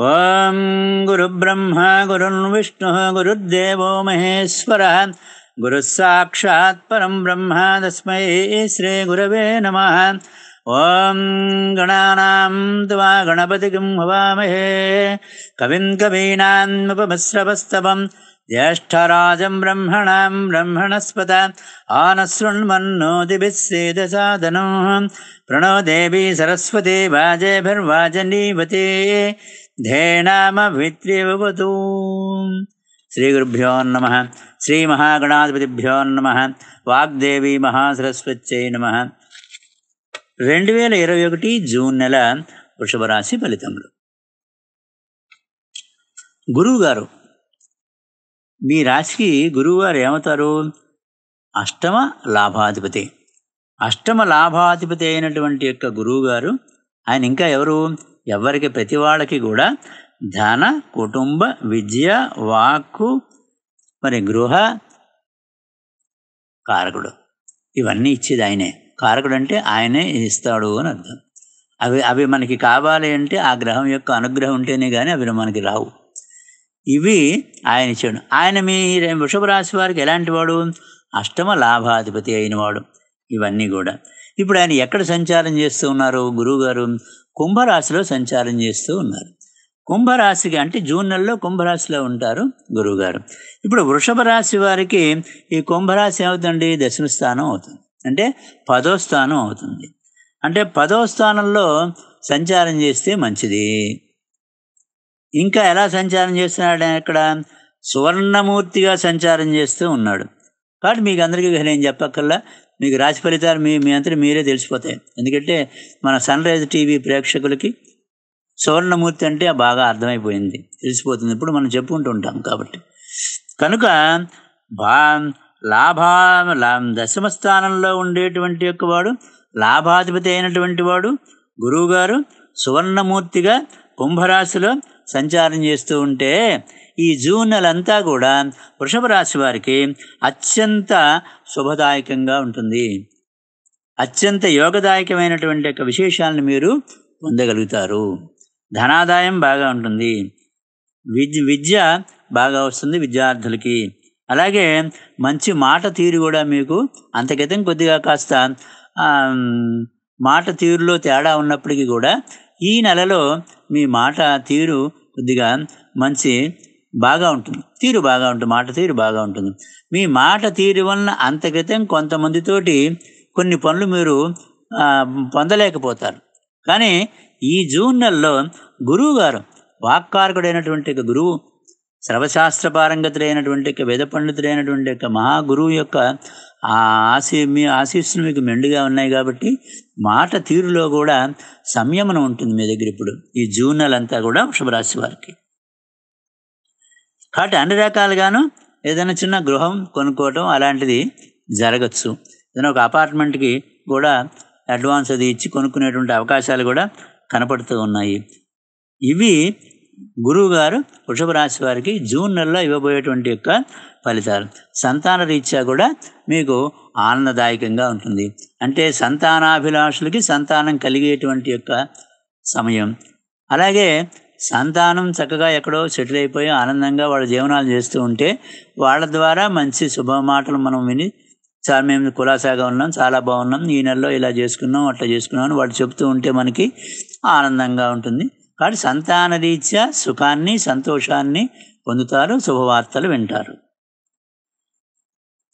ॐ गुरुब्रह्मा गुरुर्विष्णुः गुरुर्देवो महेश्वरः परं गुरुस्साक्षात्परं तस्मै श्रीगुरवे नमः ॐ गणानां त्वा गणपति किं कविं कविन् ज्येष्ठराजं ज्येष्ठराजम् ब्रह्मणां ब्रह्मणस्पत आनशृण्मन्नोतिभिः प्रणो देवी सरस्वती वाजेभिर्वाजनीवती శ్రీ గురుభ్యో నమ మహాగణాధిపతిభ్యో నమ వాగ్దేవి మహాసరస్వత్యై నమ రెండు వేల ఇరవై ఒకటి జూన్ నెల వృషభరాశి ఫలితములు గురువుగారు మీ రాశికి గురువుగారు ఏమవుతారు అష్టమ లాభాధిపతి అష్టమ లాభాధిపతి అయినటువంటి యొక్క గురువుగారు ఆయన ఇంకా ఎవరు ఎవరికి ప్రతి వాళ్ళకి కూడా ధన కుటుంబ విద్య వాక్కు మరి గృహ కారకుడు ఇవన్నీ ఇచ్చేది ఆయనే కారకుడు అంటే ఆయనే ఇస్తాడు అని అర్థం అవి అవి మనకి కావాలి అంటే ఆ గ్రహం యొక్క అనుగ్రహం ఉంటేనే కానీ అవి మనకి రావు ఇవి ఆయన ఇచ్చాడు ఆయన మీ వృషభ రాశి వారికి ఎలాంటి వాడు అష్టమ లాభాధిపతి అయినవాడు ఇవన్నీ కూడా ఇప్పుడు ఆయన ఎక్కడ సంచారం చేస్తూ ఉన్నారు గురువుగారు కుంభరాశిలో సంచారం చేస్తూ ఉన్నారు కుంభరాశికి అంటే జూన్ నెలలో కుంభరాశిలో ఉంటారు గురువుగారు ఇప్పుడు వృషభ రాశి వారికి ఈ కుంభరాశి ఏమవుతుంది దశమ స్థానం అవుతుంది అంటే పదో స్థానం అవుతుంది అంటే పదో స్థానంలో సంచారం చేస్తే మంచిది ఇంకా ఎలా సంచారం చేస్తున్నాడు ఇక్కడ సువర్ణమూర్తిగా సంచారం చేస్తూ ఉన్నాడు కాబట్టి మీకు అందరికీ నేను చెప్పక్కల్లా మీకు రాశి ఫలితాలు మీ మీ అంతటి మీరే తెలిసిపోతాయి ఎందుకంటే మన సన్ రైజ్ టీవీ ప్రేక్షకులకి సువర్ణమూర్తి అంటే బాగా అర్థమైపోయింది తెలిసిపోతుంది ఇప్పుడు మనం చెప్పుకుంటూ ఉంటాం కాబట్టి కనుక బా లాభా దశమ స్థానంలో ఉండేటువంటి యొక్క వాడు లాభాధిపతి అయినటువంటి వాడు గురువుగారు సువర్ణమూర్తిగా కుంభరాశిలో సంచారం చేస్తూ ఉంటే ఈ జూన్ నెలంతా కూడా వృషభ రాశి వారికి అత్యంత శుభదాయకంగా ఉంటుంది అత్యంత యోగదాయకమైనటువంటి యొక్క విశేషాలను మీరు పొందగలుగుతారు ధనాదాయం బాగా ఉంటుంది విద్య విద్య బాగా వస్తుంది విద్యార్థులకి అలాగే మంచి మాట తీరు కూడా మీకు అంతకితం కొద్దిగా కాస్త మాట తీరులో తేడా ఉన్నప్పటికీ కూడా ఈ నెలలో మీ మాట తీరు కొద్దిగా మంచి బాగా ఉంటుంది తీరు బాగా ఉంటుంది మాట తీరు బాగా ఉంటుంది మీ మాట తీరు వలన అంత క్రితం కొంతమందితోటి కొన్ని పనులు మీరు పొందలేకపోతారు కానీ ఈ జూన్ నెలలో గురువు గారు వాక్కారకుడైనటువంటి గురువు సర్వశాస్త్ర పారంగతులైనటువంటి వేద పండితుడైనటువంటి యొక్క మహాగురువు యొక్క ఆ మీ ఆశీస్సులు మీకు మెండుగా ఉన్నాయి కాబట్టి మాట తీరులో కూడా సంయమనం ఉంటుంది మీ దగ్గర ఇప్పుడు ఈ జూన్ నెలంతా కూడా వృషభరాశి వారికి కాబట్టి అన్ని రకాలుగాను ఏదైనా చిన్న గృహం కొనుక్కోవటం అలాంటిది జరగచ్చు ఏదైనా ఒక అపార్ట్మెంట్కి కూడా అడ్వాన్స్ అది ఇచ్చి కొనుక్కునేటువంటి అవకాశాలు కూడా కనపడుతూ ఉన్నాయి ఇవి గురువు గారు వృషభ రాశి వారికి జూన్ నెలలో ఇవ్వబోయేటువంటి యొక్క ఫలితాలు సంతాన రీత్యా కూడా మీకు ఆనందదాయకంగా ఉంటుంది అంటే సంతానాభిలాషులకి సంతానం కలిగేటువంటి యొక్క సమయం అలాగే సంతానం చక్కగా ఎక్కడో సెటిల్ అయిపోయి ఆనందంగా వాళ్ళ జీవనాలు చేస్తూ ఉంటే వాళ్ళ ద్వారా మంచి శుభ మాటలు మనం విని సార్ మేము కులాసాగా ఉన్నాం చాలా బాగున్నాం ఈ నెలలో ఇలా చేసుకున్నాం అట్లా చేసుకున్నాం అని వాళ్ళు చెప్తూ ఉంటే మనకి ఆనందంగా ఉంటుంది కాబట్టి సంతాన రీత్యా సుఖాన్ని సంతోషాన్ని పొందుతారు శుభవార్తలు వింటారు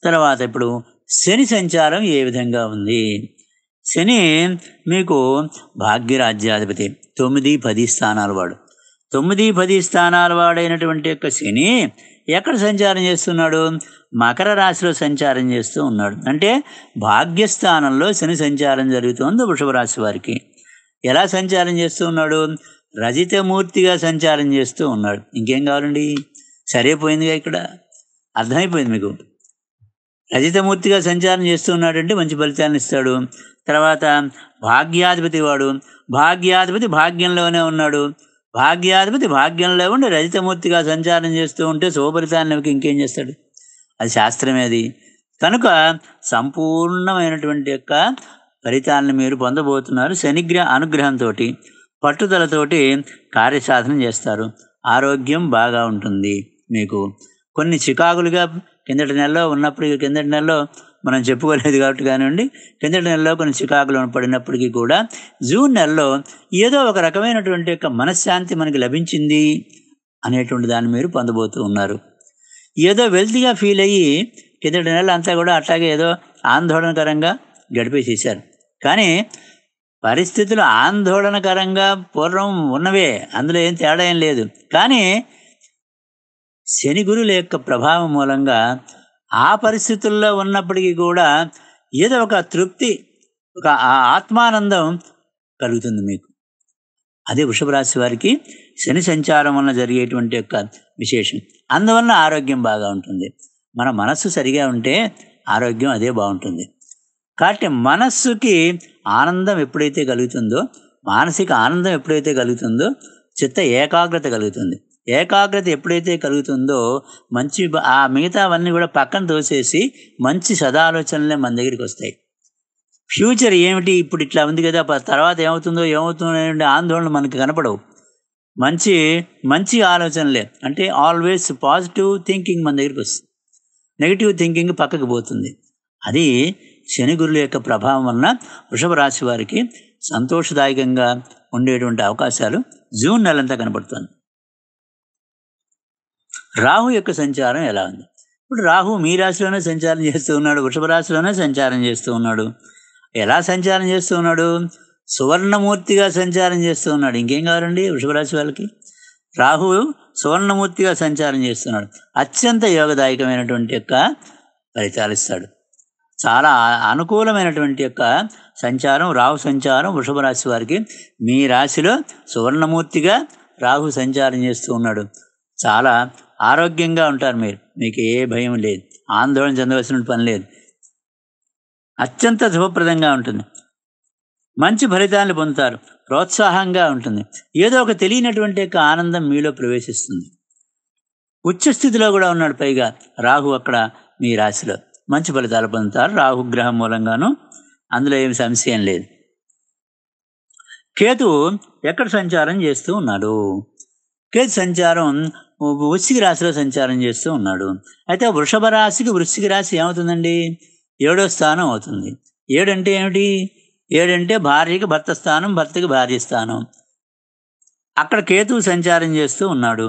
తర్వాత ఇప్పుడు శని సంచారం ఏ విధంగా ఉంది శని మీకు భాగ్యరాజ్యాధిపతి తొమ్మిది పది స్థానాలు వాడు తొమ్మిది పది స్థానాల వాడైనటువంటి యొక్క శని ఎక్కడ సంచారం చేస్తున్నాడు మకర రాశిలో సంచారం చేస్తూ ఉన్నాడు అంటే భాగ్యస్థానంలో శని సంచారం జరుగుతోంది వృషభ రాశి వారికి ఎలా సంచారం చేస్తూ ఉన్నాడు రజితమూర్తిగా సంచారం చేస్తూ ఉన్నాడు ఇంకేం కావాలండి సరైపోయిందిగా ఇక్కడ అర్థమైపోయింది మీకు రజితమూర్తిగా సంచారం చేస్తూ ఉన్నాడంటే మంచి ఫలితాన్ని ఇస్తాడు తర్వాత భాగ్యాధిపతి వాడు భాగ్యాధిపతి భాగ్యంలోనే ఉన్నాడు భాగ్యాధిపతి భాగ్యం లేకుండా రజితమూర్తిగా సంచారం చేస్తూ ఉంటే శుభఫలితాన్ని ఇంకేం చేస్తాడు అది శాస్త్రమేది కనుక సంపూర్ణమైనటువంటి యొక్క ఫలితాలను మీరు పొందబోతున్నారు శనిగ్రహ అనుగ్రహంతో పట్టుదలతోటి కార్యసాధన చేస్తారు ఆరోగ్యం బాగా ఉంటుంది మీకు కొన్ని చికాకులుగా కిందటి నెలలో ఉన్నప్పుడు కిందటి నెలలో మనం చెప్పుకోలేదు కాబట్టి కానివ్వండి కిందటి నెలలో కొన్ని చికాకులు పడినప్పటికీ కూడా జూన్ నెలలో ఏదో ఒక రకమైనటువంటి యొక్క మనశ్శాంతి మనకి లభించింది అనేటువంటి దాన్ని మీరు పొందబోతూ ఉన్నారు ఏదో వెల్తీగా ఫీల్ అయ్యి కిందటి నెల అంతా కూడా అట్లాగే ఏదో ఆందోళనకరంగా గడిపేసేసారు కానీ పరిస్థితులు ఆందోళనకరంగా పూర్వం ఉన్నవే అందులో ఏం తేడా ఏం లేదు కానీ శని గురువుల యొక్క ప్రభావం మూలంగా ఆ పరిస్థితుల్లో ఉన్నప్పటికీ కూడా ఏదో ఒక తృప్తి ఒక ఆత్మానందం కలుగుతుంది మీకు అదే వృషభ రాశి వారికి శని సంచారం వల్ల జరిగేటువంటి యొక్క విశేషం అందువలన ఆరోగ్యం బాగా ఉంటుంది మన మనస్సు సరిగా ఉంటే ఆరోగ్యం అదే బాగుంటుంది కాబట్టి మనస్సుకి ఆనందం ఎప్పుడైతే కలుగుతుందో మానసిక ఆనందం ఎప్పుడైతే కలుగుతుందో చిత్త ఏకాగ్రత కలుగుతుంది ఏకాగ్రత ఎప్పుడైతే కలుగుతుందో మంచి ఆ మిగతావన్నీ కూడా పక్కన తోసేసి మంచి సదాలోచనలే మన దగ్గరికి వస్తాయి ఫ్యూచర్ ఏమిటి ఇప్పుడు ఇట్లా ఉంది కదా తర్వాత ఏమవుతుందో ఏమవుతుందో ఆందోళన మనకు కనపడవు మంచి మంచి ఆలోచనలే అంటే ఆల్వేస్ పాజిటివ్ థింకింగ్ మన దగ్గరికి వస్తుంది నెగిటివ్ థింకింగ్ పక్కకు పోతుంది అది శని గురుల యొక్క ప్రభావం వలన వృషభ రాశి వారికి సంతోషదాయకంగా ఉండేటువంటి అవకాశాలు జూన్ నెలంతా కనబడుతుంది రాహు యొక్క సంచారం ఎలా ఉంది ఇప్పుడు రాహు మీ రాశిలోనే సంచారం చేస్తూ ఉన్నాడు వృషభ రాశిలోనే సంచారం చేస్తూ ఉన్నాడు ఎలా సంచారం చేస్తూ ఉన్నాడు సువర్ణమూర్తిగా సంచారం చేస్తూ ఉన్నాడు ఇంకేం కావాలండి వృషభ రాశి వాళ్ళకి రాహు సువర్ణమూర్తిగా సంచారం చేస్తున్నాడు అత్యంత యోగదాయకమైనటువంటి యొక్క ఫలితాలు ఇస్తాడు చాలా అనుకూలమైనటువంటి యొక్క సంచారం రాహు సంచారం వృషభ రాశి వారికి మీ రాశిలో సువర్ణమూర్తిగా రాహు సంచారం చేస్తూ ఉన్నాడు చాలా ఆరోగ్యంగా ఉంటారు మీరు మీకు ఏ భయం లేదు ఆందోళన చెందవలసిన పని లేదు అత్యంత శుభప్రదంగా ఉంటుంది మంచి ఫలితాలను పొందుతారు ప్రోత్సాహంగా ఉంటుంది ఏదో ఒక తెలియనటువంటి యొక్క ఆనందం మీలో ప్రవేశిస్తుంది ఉచ్చస్థితిలో కూడా ఉన్నాడు పైగా రాహు అక్కడ మీ రాశిలో మంచి ఫలితాలు పొందుతారు రాహు గ్రహం మూలంగాను అందులో ఏమి సంశయం లేదు కేతు ఎక్కడ సంచారం చేస్తూ ఉన్నాడు కేతు సంచారం వృశ్చిక రాశిలో సంచారం చేస్తూ ఉన్నాడు అయితే వృషభ రాశికి వృశ్చిక రాశి ఏమవుతుందండి ఏడో స్థానం అవుతుంది ఏడంటే ఏమిటి ఏడంటే భార్యకి భర్త స్థానం భర్తకి భార్య స్థానం అక్కడ కేతువు సంచారం చేస్తూ ఉన్నాడు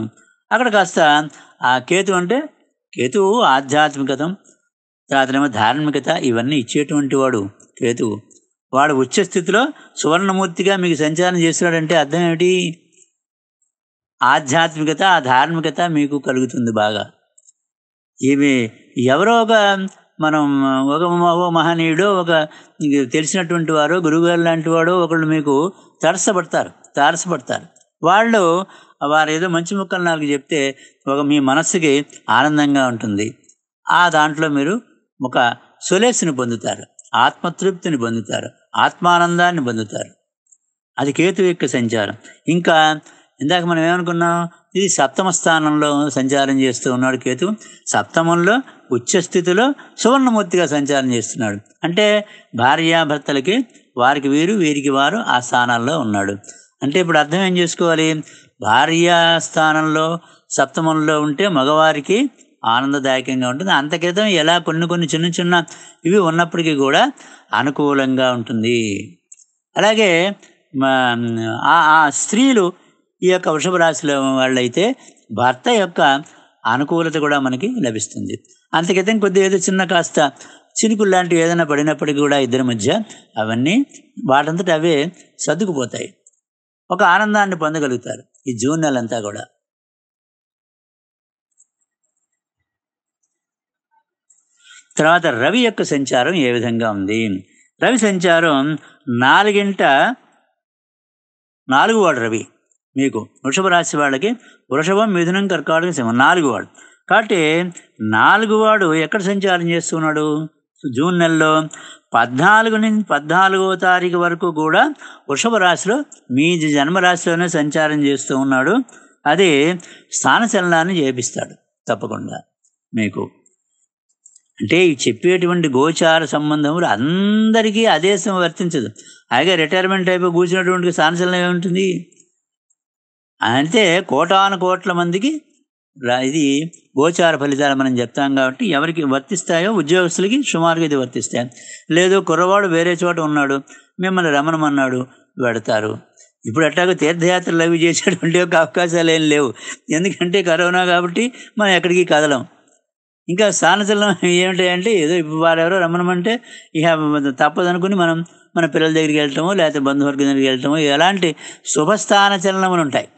అక్కడ కాస్త ఆ కేతు అంటే కేతువు ఆధ్యాత్మికత తర్వాత ధార్మికత ఇవన్నీ ఇచ్చేటువంటి వాడు కేతువు వాడు ఉచ్చస్థితిలో సువర్ణమూర్తిగా మీకు సంచారం చేస్తున్నాడంటే అర్థం ఏమిటి ఆధ్యాత్మికత ఆ ధార్మికత మీకు కలుగుతుంది బాగా ఇవి ఎవరో ఒక మనం ఒక మహనీయుడు ఒక తెలిసినటువంటి వారు గురుగారు లాంటి వాడు ఒకళ్ళు మీకు తరసపడతారు తారసపడతారు వాళ్ళు వారు ఏదో మంచి ముక్కలు నాకు చెప్తే ఒక మీ మనస్సుకి ఆనందంగా ఉంటుంది ఆ దాంట్లో మీరు ఒక సులేసుని పొందుతారు ఆత్మతృప్తిని పొందుతారు ఆత్మానందాన్ని పొందుతారు అది కేతు యొక్క సంచారం ఇంకా ఇందాక మనం ఏమనుకున్నాం ఇది సప్తమ స్థానంలో సంచారం చేస్తూ ఉన్నాడు కేతు సప్తమంలో ఉచ్చస్థితిలో సువర్ణమూర్తిగా సంచారం చేస్తున్నాడు అంటే భార్యాభర్తలకి వారికి వీరు వీరికి వారు ఆ స్థానాల్లో ఉన్నాడు అంటే ఇప్పుడు అర్థం ఏం చేసుకోవాలి భార్యా స్థానంలో సప్తమంలో ఉంటే మగవారికి ఆనందదాయకంగా ఉంటుంది అంతక్రితం ఎలా కొన్ని కొన్ని చిన్న చిన్న ఇవి ఉన్నప్పటికీ కూడా అనుకూలంగా ఉంటుంది అలాగే ఆ స్త్రీలు ఈ యొక్క వృషభ రాశిలో వాళ్ళైతే భర్త యొక్క అనుకూలత కూడా మనకి లభిస్తుంది అంతకైతే కొద్ది ఏదో చిన్న కాస్త చినుకులు లాంటివి ఏదైనా పడినప్పటికీ కూడా ఇద్దరి మధ్య అవన్నీ వాటంతట అవే సర్దుకుపోతాయి ఒక ఆనందాన్ని పొందగలుగుతారు ఈ జూన్ నెల అంతా కూడా తర్వాత రవి యొక్క సంచారం ఏ విధంగా ఉంది రవి సంచారం నాలుగింట నాలుగు వాడు రవి మీకు వృషభ రాశి వాళ్ళకి వృషభం మిథునం కర్కాటకం సింహం నాలుగు వాడు కాబట్టి నాలుగు వాడు ఎక్కడ సంచారం చేస్తున్నాడు జూన్ నెలలో పద్నాలుగు నుంచి పద్నాలుగో తారీఖు వరకు కూడా వృషభ రాశిలో మీ జన్మరాశిలోనే సంచారం చేస్తూ ఉన్నాడు అది స్థానశలనాన్ని చేపిస్తాడు తప్పకుండా మీకు అంటే ఈ చెప్పేటువంటి గోచార సంబంధములు అందరికీ అదే వర్తించదు అలాగే రిటైర్మెంట్ అయిపోయి కూర్చున్నటువంటి స్థానచలనం ఏముంటుంది అంటే కోటాను కోట్ల మందికి ఇది గోచార ఫలితాలు మనం చెప్తాం కాబట్టి ఎవరికి వర్తిస్తాయో ఉద్యోగస్తులకి సుమారుగా ఇది వర్తిస్తాయి లేదు కుర్రవాడు వేరే చోట ఉన్నాడు మిమ్మల్ని రమణమన్నాడు పెడతారు ఇప్పుడు అట్లాగే తీర్థయాత్రలు అవి చేసేటువంటి యొక్క అవకాశాలు ఏం లేవు ఎందుకంటే కరోనా కాబట్టి మనం ఎక్కడికి కదలం ఇంకా స్థానచలనం ఏమిటంటే ఏదో ఇప్పుడు వారెవరో రమణమంటే ఇక తప్పదనుకుని మనం మన పిల్లల దగ్గరికి వెళ్ళటమో లేకపోతే బంధువర్గం దగ్గరికి వెళ్ళటమో ఎలాంటి శుభస్థానచలనములు ఉంటాయి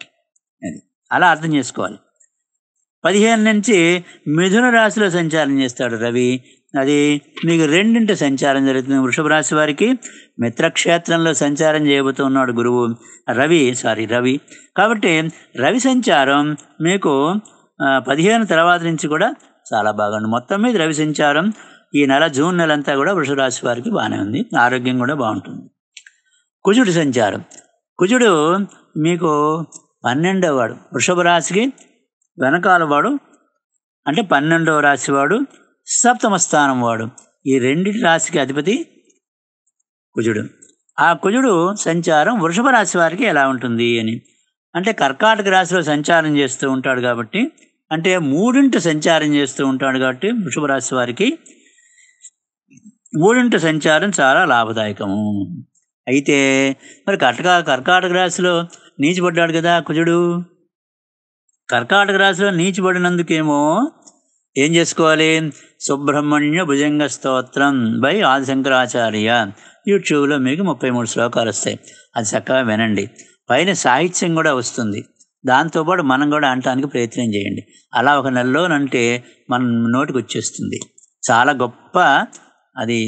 అది అలా అర్థం చేసుకోవాలి పదిహేను నుంచి మిథున రాశిలో సంచారం చేస్తాడు రవి అది మీకు రెండింటి సంచారం జరుగుతుంది వృషభ రాశి వారికి మిత్రక్షేత్రంలో సంచారం చేయబోతున్నాడు గురువు రవి సారీ రవి కాబట్టి రవి సంచారం మీకు పదిహేను తర్వాత నుంచి కూడా చాలా బాగుంది మొత్తం మీద రవి సంచారం ఈ నెల జూన్ నెల అంతా కూడా వృషభ రాశి వారికి బాగానే ఉంది ఆరోగ్యం కూడా బాగుంటుంది కుజుడు సంచారం కుజుడు మీకు వాడు వృషభ రాశికి వెనకాల వాడు అంటే పన్నెండవ రాశివాడు సప్తమ స్థానం వాడు ఈ రెండింటి రాశికి అధిపతి కుజుడు ఆ కుజుడు సంచారం వృషభ రాశి వారికి ఎలా ఉంటుంది అని అంటే కర్కాటక రాశిలో సంచారం చేస్తూ ఉంటాడు కాబట్టి అంటే మూడింట సంచారం చేస్తూ ఉంటాడు కాబట్టి వృషభ రాశి వారికి మూడింటి సంచారం చాలా లాభదాయకము అయితే మరి కటక కర్కాటక రాశిలో నీచిపడ్డాడు కదా కుజుడు కర్కాటక రాశిలో నీచిపడినందుకేమో ఏం చేసుకోవాలి సుబ్రహ్మణ్య భుజంగ స్తోత్రం బై ఆదిశంకరాచార్య యూట్యూబ్లో మీకు ముప్పై మూడు శ్లోకాలు వస్తాయి అది చక్కగా వినండి పైన సాహిత్యం కూడా వస్తుంది దాంతోపాటు మనం కూడా అంటానికి ప్రయత్నం చేయండి అలా ఒక నెలలోనంటే మన నోటికి వచ్చేస్తుంది చాలా గొప్ప అది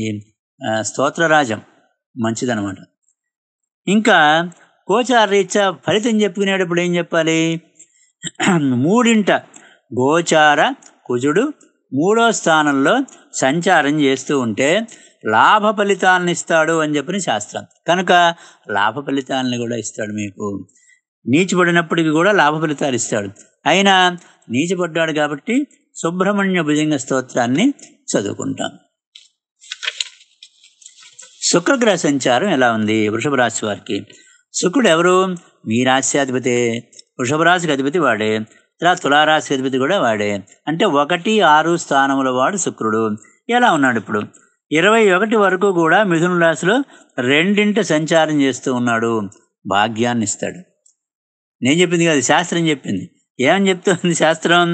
స్తోత్రరాజం మంచిదనమాట ఇంకా గోచార రీత్యా ఫలితం చెప్పుకునేటప్పుడు ఏం చెప్పాలి మూడింట గోచార కుజుడు మూడో స్థానంలో సంచారం చేస్తూ ఉంటే లాభ ఫలితాలను ఇస్తాడు అని చెప్పిన శాస్త్రం కనుక లాభ ఫలితాలను కూడా ఇస్తాడు మీకు నీచిపడినప్పటికీ కూడా లాభ ఫలితాలు ఇస్తాడు అయినా నీచిపడ్డాడు కాబట్టి సుబ్రహ్మణ్య భుజంగ స్తోత్రాన్ని చదువుకుంటాం శుక్రగ్రహ సంచారం ఎలా ఉంది వృషభ రాశి వారికి శుక్రుడు ఎవరు మీ రాశ్యాధిపతి వృషభరాశికి అధిపతి వాడే తర్వాత తులారాశి అధిపతి కూడా వాడే అంటే ఒకటి ఆరు స్థానముల వాడు శుక్రుడు ఎలా ఉన్నాడు ఇప్పుడు ఇరవై ఒకటి వరకు కూడా మిథున రాశిలో రెండింటి సంచారం చేస్తూ ఉన్నాడు భాగ్యాన్ని ఇస్తాడు నేను చెప్పింది కాదు శాస్త్రం చెప్పింది ఏమని చెప్తుంది శాస్త్రం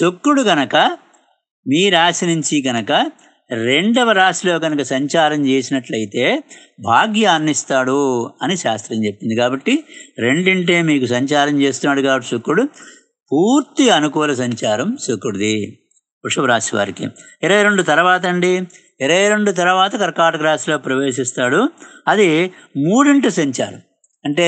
శుక్రుడు గనక మీ రాశి నుంచి గనక రెండవ రాశిలో కనుక సంచారం చేసినట్లయితే భాగ్యాన్ని ఇస్తాడు అని శాస్త్రం చెప్పింది కాబట్టి రెండింటే మీకు సంచారం చేస్తున్నాడు కాబట్టి శుక్రుడు పూర్తి అనుకూల సంచారం శుక్రుడిది వృషభ రాశి వారికి ఇరవై రెండు తర్వాత అండి ఇరవై రెండు తర్వాత కర్కాటక రాశిలో ప్రవేశిస్తాడు అది మూడింటి సంచారం అంటే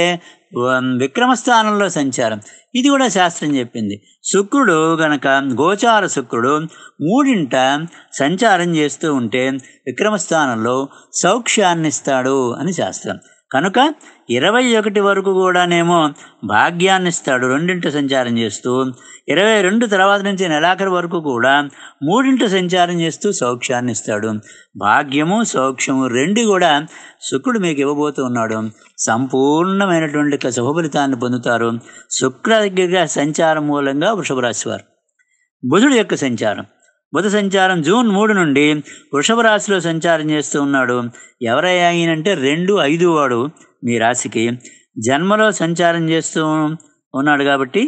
విక్రమ స్థానంలో సంచారం ఇది కూడా శాస్త్రం చెప్పింది శుక్రుడు గనక గోచార శుక్రుడు మూడింట సంచారం చేస్తూ ఉంటే విక్రమస్థానంలో సౌక్ష్యాన్నిస్తాడు అని శాస్త్రం కనుక ఇరవై ఒకటి వరకు కూడానేమో భాగ్యాన్ని ఇస్తాడు రెండింటి సంచారం చేస్తూ ఇరవై రెండు తర్వాత నుంచి నెలాఖరు వరకు కూడా మూడింటి సంచారం చేస్తూ సౌఖ్యాన్ని ఇస్తాడు భాగ్యము సౌఖ్యము రెండు కూడా శుక్రుడు మీకు ఇవ్వబోతూ ఉన్నాడు సంపూర్ణమైనటువంటి ఫలితాన్ని పొందుతారు శుక్ర దగ్గర సంచారం మూలంగా వృషభ రాశివారు బుధుడు యొక్క సంచారం బుధ సంచారం జూన్ మూడు నుండి వృషభ రాశిలో సంచారం చేస్తూ ఉన్నాడు ఎవరయ్యాయనంటే రెండు ఐదు వాడు మీ రాశికి జన్మలో సంచారం చేస్తూ ఉన్నాడు కాబట్టి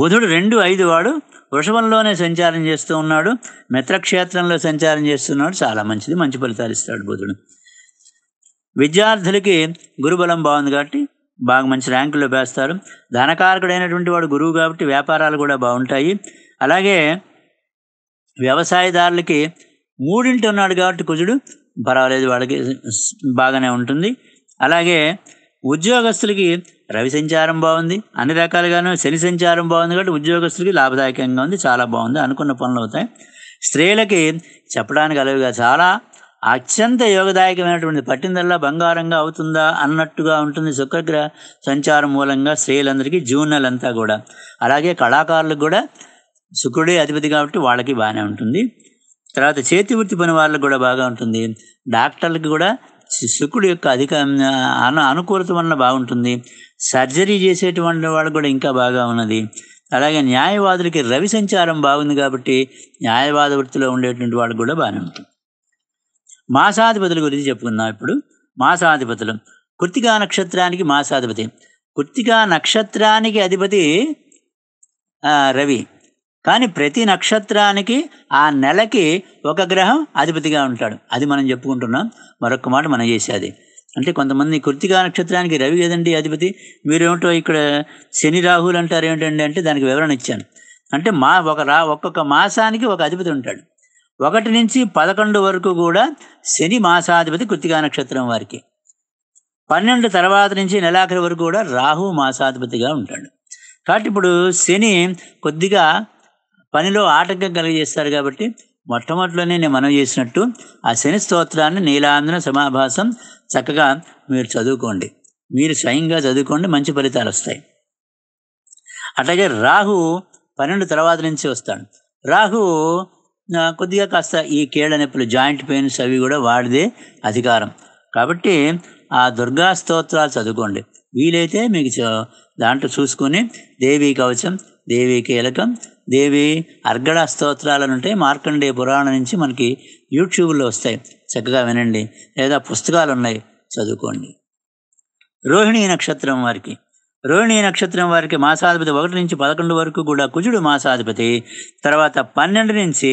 బుధుడు రెండు ఐదు వాడు వృషభంలోనే సంచారం చేస్తూ ఉన్నాడు మిత్రక్షేత్రంలో సంచారం చేస్తున్నాడు చాలా మంచిది మంచి ఫలితాలు ఇస్తాడు బుధుడు విద్యార్థులకి గురుబలం బాగుంది కాబట్టి బాగా మంచి ర్యాంకుల్లో వేస్తారు ధనకారకుడైనటువంటి వాడు గురువు కాబట్టి వ్యాపారాలు కూడా బాగుంటాయి అలాగే వ్యవసాయదారులకి మూడింటి ఉన్నాడు కాబట్టి కుజుడు పర్వాలేదు వాళ్ళకి బాగానే ఉంటుంది అలాగే ఉద్యోగస్తులకి రవి సంచారం బాగుంది అన్ని రకాలుగాను శని సంచారం బాగుంది కాబట్టి ఉద్యోగస్తులకి లాభదాయకంగా ఉంది చాలా బాగుంది అనుకున్న పనులు అవుతాయి స్త్రీలకి చెప్పడానికి అలవిగా చాలా అత్యంత యోగదాయకమైనటువంటి పట్టిందల్లా బంగారంగా అవుతుందా అన్నట్టుగా ఉంటుంది శుక్రగ్రహ సంచారం మూలంగా స్త్రీలందరికీ అంతా కూడా అలాగే కళాకారులకు కూడా శుక్రుడే అధిపతి కాబట్టి వాళ్ళకి బాగానే ఉంటుంది తర్వాత చేతి వృత్తి పని వాళ్ళకి కూడా బాగా ఉంటుంది డాక్టర్లకు కూడా శుక్రుడు యొక్క అధిక అను అనుకూలత వలన బాగుంటుంది సర్జరీ చేసేటువంటి వాళ్ళకు కూడా ఇంకా బాగా ఉన్నది అలాగే న్యాయవాదులకి రవి సంచారం బాగుంది కాబట్టి న్యాయవాద వృత్తిలో ఉండేటువంటి వాళ్ళకు కూడా బాగానే ఉంటుంది మాసాధిపతుల గురించి చెప్పుకుందాం ఇప్పుడు మాసాధిపతులు కృతికా నక్షత్రానికి మాసాధిపతి కృతికా నక్షత్రానికి అధిపతి రవి కానీ ప్రతి నక్షత్రానికి ఆ నెలకి ఒక గ్రహం అధిపతిగా ఉంటాడు అది మనం చెప్పుకుంటున్నాం మరొక మాట మనం చేసేది అంటే కొంతమంది కృతికా నక్షత్రానికి రవి కదండి అధిపతి మీరేమిటో ఇక్కడ శని రాహులు అంటారు ఏమిటండి అంటే దానికి వివరణ ఇచ్చాను అంటే మా ఒక రా ఒక్కొక్క మాసానికి ఒక అధిపతి ఉంటాడు ఒకటి నుంచి పదకొండు వరకు కూడా శని మాసాధిపతి కృతికా నక్షత్రం వారికి పన్నెండు తర్వాత నుంచి నెలాఖరి వరకు కూడా రాహు మాసాధిపతిగా ఉంటాడు కాబట్టి ఇప్పుడు శని కొద్దిగా పనిలో ఆటంకం కలిగజేస్తారు కాబట్టి మొట్టమొదటిలోనే నేను మనం చేసినట్టు ఆ శని స్తోత్రాన్ని నీలాంధన సమాభాసం చక్కగా మీరు చదువుకోండి మీరు స్వయంగా చదువుకోండి మంచి ఫలితాలు వస్తాయి అట్లాగే రాహు పన్నెండు తర్వాత నుంచి వస్తాడు రాహు కొద్దిగా కాస్త ఈ కీళ్ళ నొప్పులు జాయింట్ పెయిన్స్ అవి కూడా వాడిదే అధికారం కాబట్టి ఆ దుర్గా స్తోత్రాలు చదువుకోండి వీలైతే మీకు దాంట్లో చూసుకొని దేవీ కవచం దేవీ కీలకం దేవి స్తోత్రాలు అని ఉంటే మార్కండే పురాణం నుంచి మనకి యూట్యూబ్లో వస్తాయి చక్కగా వినండి లేదా పుస్తకాలు ఉన్నాయి చదువుకోండి రోహిణీ నక్షత్రం వారికి రోహిణీ నక్షత్రం వారికి మాసాధిపతి ఒకటి నుంచి పదకొండు వరకు కూడా కుజుడు మాసాధిపతి తర్వాత పన్నెండు నుంచి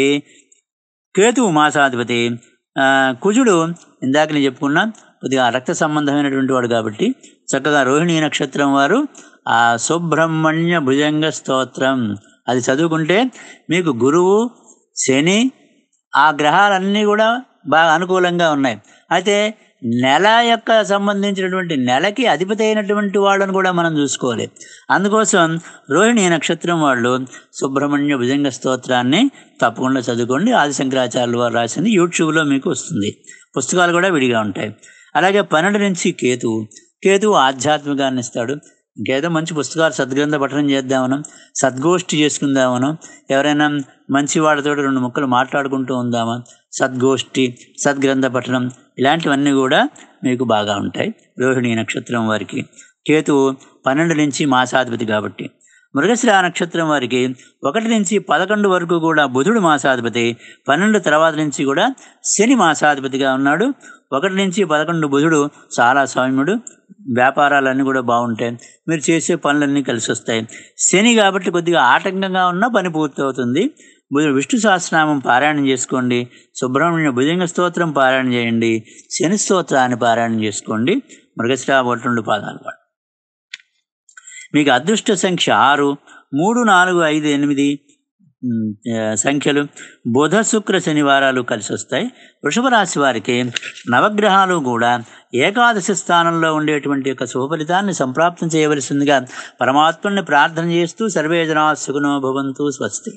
కేతువు మాసాధిపతి కుజుడు ఇందాక నేను చెప్పుకున్నా కొద్దిగా రక్త సంబంధమైనటువంటి వాడు కాబట్టి చక్కగా రోహిణీ నక్షత్రం వారు ఆ సుబ్రహ్మణ్య భుజంగ స్తోత్రం అది చదువుకుంటే మీకు గురువు శని ఆ గ్రహాలన్నీ కూడా బాగా అనుకూలంగా ఉన్నాయి అయితే నెల యొక్క సంబంధించినటువంటి నెలకి అధిపతి అయినటువంటి వాళ్ళను కూడా మనం చూసుకోవాలి అందుకోసం రోహిణి నక్షత్రం వాళ్ళు సుబ్రహ్మణ్య భుజంగ స్తోత్రాన్ని తప్పకుండా చదువుకోండి ఆది శంకరాచార్యులు వారు రాసింది యూట్యూబ్లో మీకు వస్తుంది పుస్తకాలు కూడా విడిగా ఉంటాయి అలాగే పన్నెండు నుంచి కేతువు కేతువు ఆధ్యాత్మికాన్ని ఇస్తాడు గేద మంచి పుస్తకాలు సద్గ్రంథ పఠనం చేద్దామను సద్గోష్ఠి చేసుకుందామను ఎవరైనా మంచి వాళ్ళతో రెండు ముక్కలు మాట్లాడుకుంటూ ఉందామా సద్గోష్ఠి సద్గ్రంథ పఠనం ఇలాంటివన్నీ కూడా మీకు బాగా ఉంటాయి రోహిణి నక్షత్రం వారికి కేతువు పన్నెండు నుంచి మాసాధిపతి కాబట్టి మృగశిర నక్షత్రం వారికి ఒకటి నుంచి పదకొండు వరకు కూడా బుధుడు మాసాధిపతి పన్నెండు తర్వాత నుంచి కూడా శని మాసాధిపతిగా ఉన్నాడు ఒకటి నుంచి పదకొండు బుధుడు చాలా సౌమ్యుడు వ్యాపారాలన్నీ కూడా బాగుంటాయి మీరు చేసే పనులన్నీ కలిసి వస్తాయి శని కాబట్టి కొద్దిగా ఆటంకంగా ఉన్న పని పూర్తవుతుంది విష్ణు సహస్రనామం పారాయణం చేసుకోండి సుబ్రహ్మణ్య భుజంగ స్తోత్రం పారాయణం చేయండి శని స్తోత్రాన్ని పారాయణం చేసుకోండి మృగశ్రా ఒకటి రెండు పాదాలు మీకు అదృష్ట సంఖ్య ఆరు మూడు నాలుగు ఐదు ఎనిమిది సంఖ్యలు బుధ శుక్ర శనివారాలు కలిసి వస్తాయి వృషభ రాశి వారికి నవగ్రహాలు కూడా ఏకాదశి స్థానంలో ఉండేటువంటి యొక్క శుభఫలితాన్ని సంప్రాప్తం చేయవలసిందిగా పరమాత్మని ప్రార్థన చేస్తూ సర్వేజనా సుగుణో భవంతు స్వస్తి